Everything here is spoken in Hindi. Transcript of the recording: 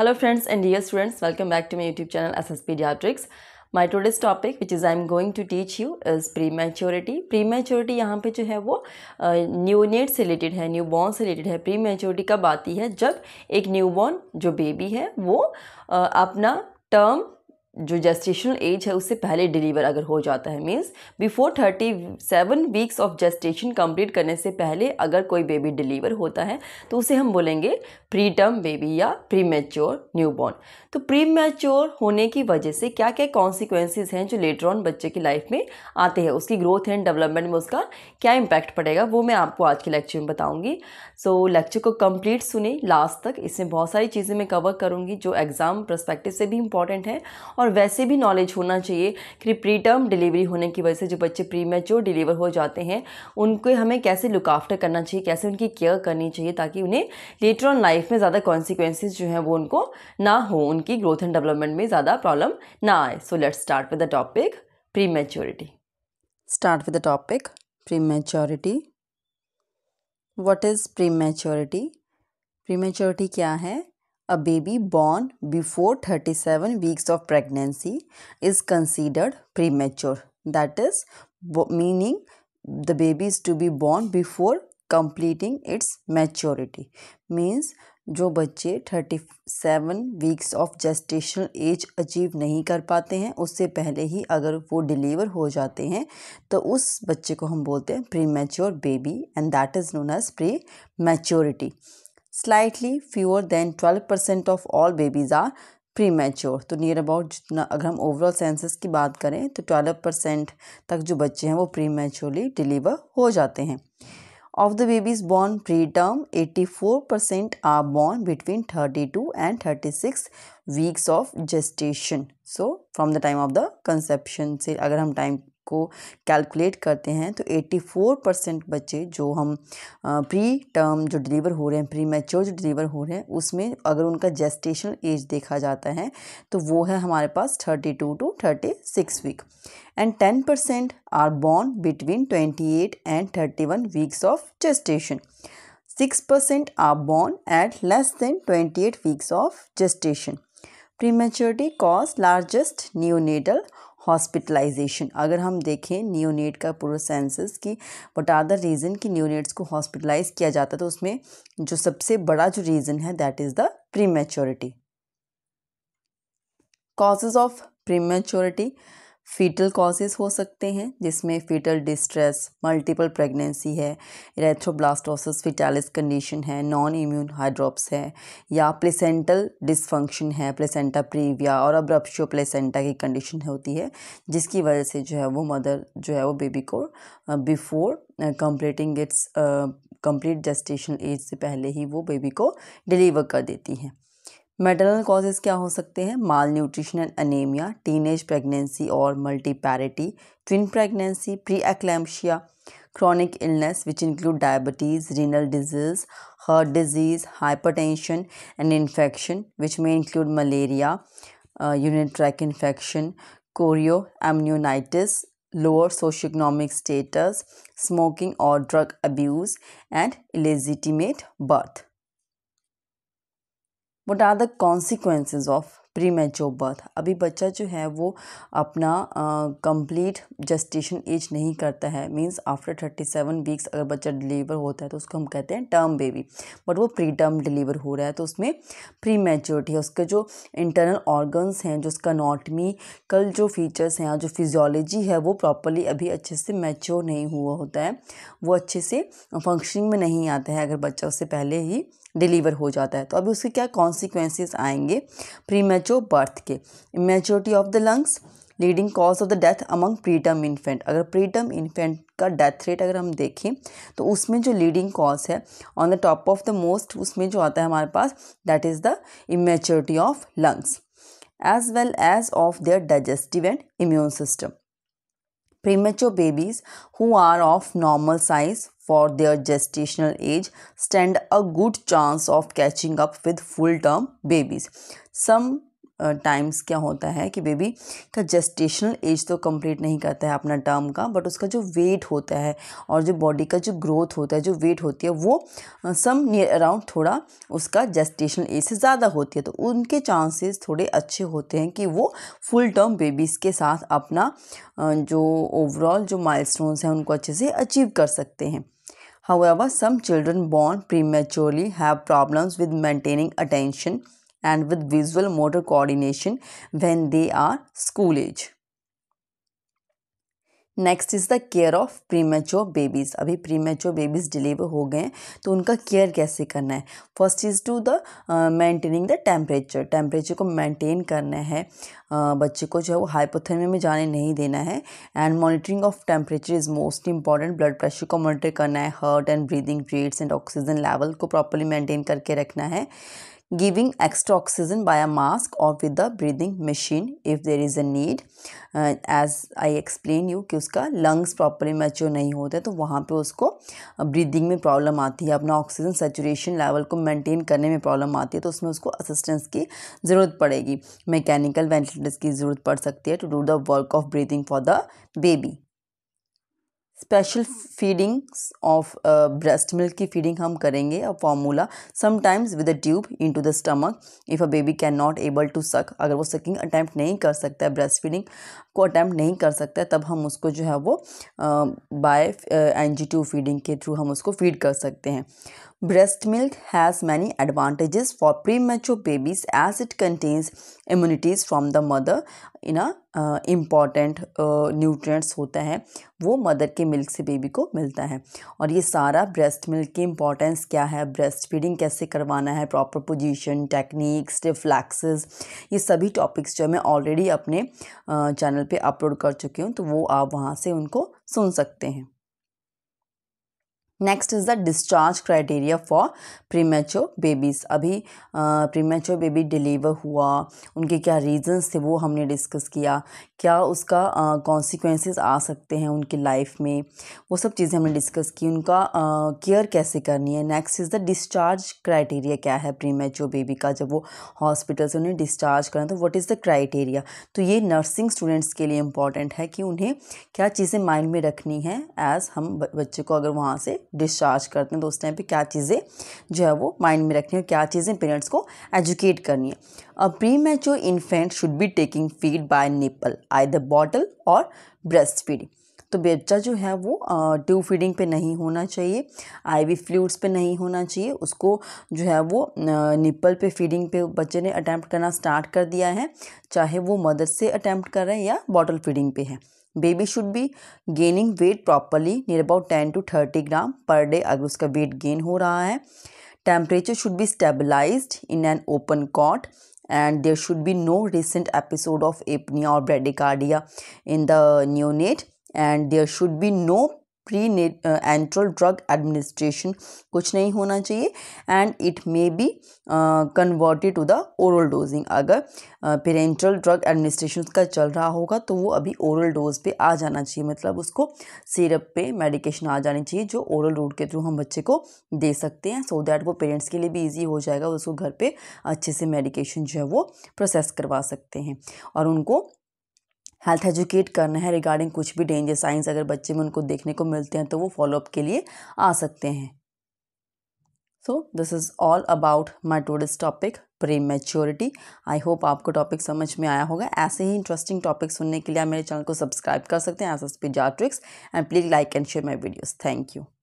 Hello friends and dear students, welcome back to my YouTube channel SS Pediatrics. My today's topic which is I am going to teach you is prematurity. Prematurity यहाँ पे जो है वो न्यूनेट से रिलेटेड है न्यूबॉर्न से रिलेटेड है प्रीमेच्योरिटी कब आती है जब एक न्यूबॉर्न जो बेबी है वो अपना टर्म जो जेस्टेशनल एज है उससे पहले डिलीवर अगर हो जाता है means before thirty seven weeks of gestation complete करने से पहले अगर कोई बेबी डिलीवर होता है तो उसे हम बोलेंगे प्री टर्म बेबी या प्री मेच्योर न्यू बॉर्न तो प्री मेच्योर होने की वजह से क्या क्या कॉन्सिक्वेंसेज हैं जो लेटर ऑन बच्चे की लाइफ में आते हैं उसकी ग्रोथ एंड डेवलपमेंट में उसका क्या इम्पैक्ट पड़ेगा वो मैं आपको आज के लेक्चर में बताऊँगी सो so, लेक्चर को कम्प्लीट सुने लास्ट तक इसमें बहुत सारी चीज़ें मैं कवर करूँगी जो एग्ज़ाम प्रस्पेक्टिव से भी इम्पॉर्टेंट है और और वैसे भी नॉलेज होना चाहिए कि प्री टर्म डिलीवरी होने की वजह से जो बच्चे प्री मैच्योर डिलीवर हो जाते हैं उनको हमें कैसे लुक करना चाहिए कैसे उनकी केयर करनी चाहिए ताकि उन्हें लेटर ऑन लाइफ में ज़्यादा कॉन्सिक्वेंसेज जो हैं वो उनको ना हो उनकी ग्रोथ एंड डेवलपमेंट में ज़्यादा प्रॉब्लम ना आए so let start with the topic prematurity start with the topic prematurity what is prematurity prematurity क्या है a baby born before 37 weeks of pregnancy is considered premature. That is, meaning the baby is to be born before completing its maturity. Means, जो बच्चे thirty seven weeks of gestational age achieve नहीं कर पाते हैं उससे पहले ही अगर वो डिलीवर हो जाते हैं तो उस बच्चे को हम बोलते हैं premature baby and that is known as prematurity slightly fewer than twelve percent of all babies are premature तो नियर अबाउट जितना अगर हम ओवरऑल सेंसेस की बात करें तो ट्वेल्व परसेंट तक जो बच्चे हैं वो प्री मैच्योरली डिलीवर हो जाते हैं of the babies born preterm eighty four percent are born between thirty two and thirty six weeks of gestation so from the time of the conception से अगर हम टाइम को कैलकुलेट करते हैं तो 84 परसेंट बच्चे जो हम प्री टर्म जो डिलीवर हो रहे हैं प्री मैच्योर जो डिलीवर हो रहे हैं उसमें अगर उनका जेस्टेशनल एज देखा जाता है तो वो है हमारे पास thirty two to thirty six week and ten percent are born between twenty eight and thirty one weeks of gestation six percent are born at less than twenty eight weeks of gestation prematurity largest new neonatal hospitalization अगर हम देखें न्यूनेट का पूरा सेंसस कि वट आर द रीज़न कि न्यूनेट्स को हॉस्पिटलाइज किया जाता है तो उसमें जो सबसे बड़ा जो रीज़न है that is the prematurity causes of prematurity fetal causes हो सकते हैं जिसमें फीटल डिस्ट्रेस मल्टीपल प्रेगनेंसी है रेथ्रोब्लास्टोसिस फिटालिस कंडीशन है नॉन इम्यून हाइड्रोप्स है या प्लेसेंटल डिसफंक्शन है प्लेसेंटा प्रीविया और अब्रप्शो प्लेसेंटा की कंडीशन होती है जिसकी वजह से जो है वो मदर जो है वो बेबी को before completing its complete gestation age से पहले ही वो बेबी को डिलीवर कर देती हैं मेटरनल कॉजेज क्या हो सकते हैं malnutritional anaemia teenage pregnancy और multiparity twin pregnancy pre eclampsia chronic illness which include diabetes renal disease heart disease hypertension and infection which में इंक्लूड मलेरिया यूनिट tract infection chorioamnionitis lower socioeconomic status smoking और drug abuse and illegitimate birth what are the consequences of premature birth अभी बच्चा जो है वो अपना कंप्लीट जस्टेशन एज नहीं करता है means after thirty seven weeks अगर बच्चा डिलीवर होता है तो उसको हम कहते हैं टर्म बेबी बट वो प्री टर्म डिलीवर हो रहा है तो उसमें प्री मैच्योरिटी है उसके जो इंटरनल ऑर्गन्स हैं जो उसका नॉटमी कल जो फीचर्स हैं जो फिजियोलॉजी है वो प्रॉपरली अभी अच्छे से मैच्योर नहीं हुआ होता है वो अच्छे से फंक्शनिंग में नहीं आता है अगर बच्चा उससे पहले ही डिलीवर हो जाता है तो अभी उसके क्या कॉन्सिक्वेंसिस आएंगे प्री मेच्योर बर्थ के immaturity of the lungs leading cause of the death among preterm infant अगर प्रीटम इन्फेंट का डेथ रेट अगर हम देखें तो उसमें जो लीडिंग कॉज है on the top of the most उसमें जो आता है हमारे पास that is the immaturity of lungs as well as of their digestive and immune system premature babies who are of normal size for their gestational age stand a good chance of catching up with full term babies some times uh, क्या होता है कि बेबी का जेस्टेशनल एज तो कंप्लीट नहीं करता है अपना टर्म का बट उसका जो वेट होता है और जो बॉडी का जो ग्रोथ होता है जो वेट होती है वो सम नियर अराउंड थोड़ा उसका जेस्टेशनल एज से ज़्यादा होती है तो उनके चांसेस थोड़े अच्छे होते हैं कि वो फुल टर्म बेबीज़ के साथ अपना uh, जो ओवरऑल जो माइल हैं उनको अच्छे से अचीव कर सकते हैं However, some children born prematurely have problems with maintaining attention and with visual motor coordination when they are school age. Next is the care of premature babies अभी प्रीमेच्योर बेबीज़ डिलीवर हो गए हैं तो उनका केयर कैसे करना है first is to the maintaining the temperature temperature को मेंटेन करना है uh, बच्चे को जो है वो हाइपोथर्मिया में जाने नहीं देना है and monitoring of temperature is most important blood pressure को मॉनिटर करना है heart and breathing rates and oxygen level को प्रॉपरली मेंटेन करके रखना है giving extra oxygen by a mask or with the breathing machine if there is a need uh, as I explain you कि उसका lungs properly mature नहीं होते तो वहाँ पर उसको breathing में problem आती है अपना oxygen saturation level को maintain करने में problem आती है तो उसमें उसको assistance की ज़रूरत पड़ेगी mechanical ventilators की ज़रूरत पड़ सकती है to do the work of breathing for the baby special feedings of breast milk की फीडिंग हम करेंगे a formula sometimes with a tube into the stomach if a baby can not able to suck अगर वो सकिंग अटैम्प्ट नहीं कर सकता है ब्रेस्ट फीडिंग को अटैम्प्ट नहीं कर सकता है तब हम उसको जो है वो by N G tube feeding के थ्रू हम उसको फीड कर सकते हैं breast milk has many advantages for premature babies as it contains immunities from the mother in a important nutrients होता है वो मदर के मिल्क से बेबी को मिलता है और ये सारा ब्रेस्ट मिल्क की इम्पॉर्टेंस क्या है ब्रेस्ट फीडिंग कैसे करवाना है प्रॉपर पोजीशन टेक्निक्स रिफ्लैक्सेस ये सभी टॉपिक्स जो मैं ऑलरेडी अपने चैनल पे अपलोड कर चुकी हूँ तो वो आप वहाँ से उनको सुन सकते हैं next is the discharge criteria for premature babies अभी प्रीमेच्योर बेबी डिलीवर हुआ उनके क्या रीजंस थे वो हमने डिस्कस किया क्या उसका कॉन्सिक्वेंसेस uh, आ सकते हैं उनकी लाइफ में वो सब चीज़ें हमने डिस्कस की उनका केयर uh, कैसे करनी है next is the discharge criteria क्या है प्रीमेच्योर बेबी का जब वो हॉस्पिटल से उन्हें डिस्चार्ज करें तो वट इज़ द क्राइटेरिया तो ये नर्सिंग स्टूडेंट्स के लिए इंपॉर्टेंट है कि उन्हें क्या चीज़ें माइंड में रखनी है एज़ हम बच्चे को अगर वहाँ से डिस्चार्ज करते हैं तो उस टाइम पे क्या चीज़ें जो है वो माइंड में रखनी है क्या चीज़ें पेरेंट्स को एजुकेट करनी है a premature infant should be taking feed by nipple I the bottle और ब्रेस्ट फीडिंग तो बच्चा जो है वो ट्यूब फीडिंग पे नहीं होना चाहिए आईवी फ्लूड्स पे नहीं होना चाहिए उसको जो है वो निप्पल पे फीडिंग पे बच्चे ने अटैम्प्ट करना स्टार्ट कर दिया है चाहे वो मदर से अटैम्प्ट कर रहे हैं या बॉटल फीडिंग पे है baby should be gaining weight properly near about ten to thirty gram per day अगर उसका वेट गेन हो रहा है temperature should be stabilize in an open cot and there should be no recent episode of apnoea और bradycardia in the neonate and there should be no parenteral drug administration कुछ नहीं होना चाहिए and it may be converted to the oral dosing अगर पेरेंट्रल ड्रग एडमिनिस्ट्रेशन का चल रहा होगा तो वो अभी ओरल डोज पे आ जाना चाहिए मतलब उसको सिरप पे मेडिकेशन आ जानी चाहिए जो ओरल रूट के थ्रू हम बच्चे को दे सकते हैं सो so दैट वो पेरेंट्स के लिए भी ईजी हो जाएगा उसको घर पर अच्छे से मेडिकेशन जो है वो प्रोसेस करवा सकते हैं और उनको हेल्थ एजुकेट करना है रिगार्डिंग कुछ भी डेंजर साइंस अगर बच्चे में उनको देखने को मिलते हैं तो वो फॉलोअप के लिए आ सकते हैं so this is all about my today's topic prematurity I hope आपको टॉपिक समझ में आया होगा ऐसे ही इंटरेस्टिंग टॉपिक सुनने के लिए आप मेरे चैनल को सब्सक्राइब कर सकते हैं एस एस पी जार tricks and please like and share my videos thank you